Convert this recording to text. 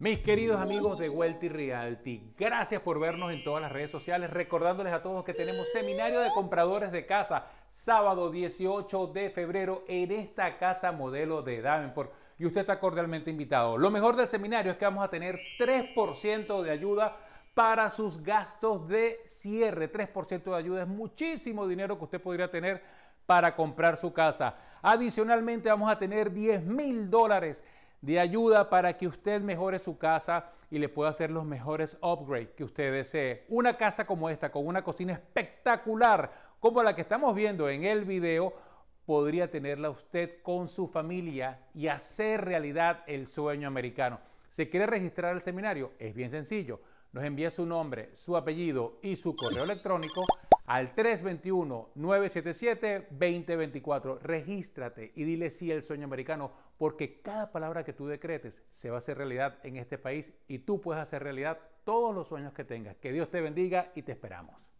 Mis queridos amigos de Wealthy Realty, gracias por vernos en todas las redes sociales, recordándoles a todos que tenemos seminario de compradores de casa sábado 18 de febrero en esta casa modelo de Davenport y usted está cordialmente invitado. Lo mejor del seminario es que vamos a tener 3% de ayuda para sus gastos de cierre. 3% de ayuda es muchísimo dinero que usted podría tener para comprar su casa. Adicionalmente vamos a tener 10 mil dólares de ayuda para que usted mejore su casa y le pueda hacer los mejores upgrades que usted desee. Una casa como esta, con una cocina espectacular, como la que estamos viendo en el video, podría tenerla usted con su familia y hacer realidad el sueño americano. ¿Se quiere registrar al seminario? Es bien sencillo. Nos envía su nombre, su apellido y su correo electrónico al 321-977-2024. Regístrate y dile sí al sueño americano, porque cada palabra que tú decretes se va a hacer realidad en este país y tú puedes hacer realidad todos los sueños que tengas. Que Dios te bendiga y te esperamos.